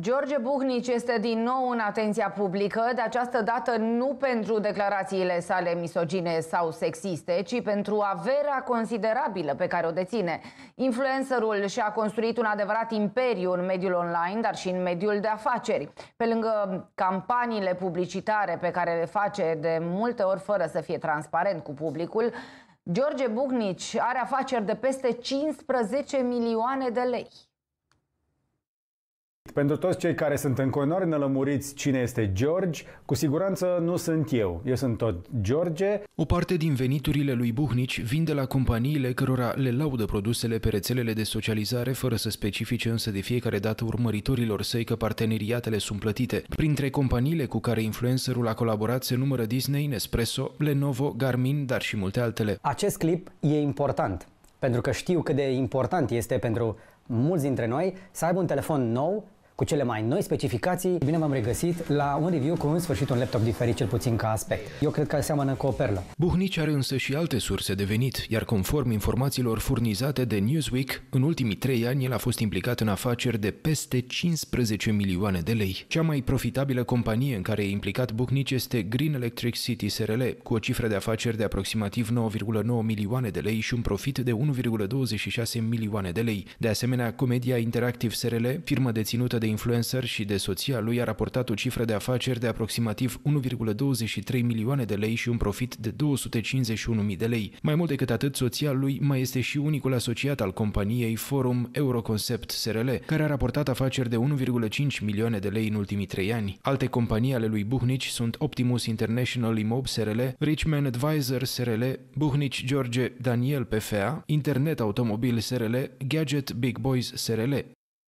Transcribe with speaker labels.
Speaker 1: George Buhnici este din nou în atenția publică, de această dată nu pentru declarațiile sale misogine sau sexiste, ci pentru averea considerabilă pe care o deține. Influencerul și-a construit un adevărat imperiu în mediul online, dar și în mediul de afaceri. Pe lângă campaniile publicitare pe care le face de multe ori fără să fie transparent cu publicul, George Buhnici are afaceri de peste 15 milioane de lei.
Speaker 2: Pentru toți cei care sunt în conoare nălămuriți cine este George, cu siguranță nu sunt eu. Eu sunt tot George.
Speaker 3: O parte din veniturile lui Buhnici vin de la companiile cărora le laudă produsele pe rețelele de socializare, fără să specifice însă de fiecare dată urmăritorilor săi că parteneriatele sunt plătite. Printre companiile cu care influencerul a colaborat se numără Disney, Nespresso, Lenovo, Garmin, dar și multe altele. Acest clip e important,
Speaker 4: pentru că știu cât de important este pentru mulți dintre noi să aibă un telefon nou cu cele mai noi specificații. Bine v-am regăsit la un review cu în sfârșit un laptop diferit, cel puțin ca
Speaker 3: aspect. Eu cred
Speaker 4: că seamănă cu o perlă.
Speaker 3: Buhnici are însă și alte surse de venit, iar conform informațiilor furnizate de Newsweek, în ultimii trei ani el a fost implicat în afaceri de peste 15 milioane de lei. Cea mai profitabilă companie în care e implicat Buhnici este Green Electric City SRL, cu o cifră de afaceri de aproximativ 9,9 milioane de lei și un profit de 1,26 milioane de lei. De asemenea, Comedia Interactive SRL, firmă deținută de influencer și de soția lui a raportat o cifră de afaceri de aproximativ 1,23 milioane de lei și un profit de 251.000 de lei. Mai mult decât atât, soția lui mai este și unicul asociat al companiei Forum Euroconcept SRL, care a raportat afaceri de 1,5 milioane de lei în ultimii trei ani. Alte companii ale lui Buhnici sunt Optimus International Imob SRL, Richman Advisor SRL, Buhnici George Daniel PFA, Internet Automobil SRL, Gadget Big Boys SRL.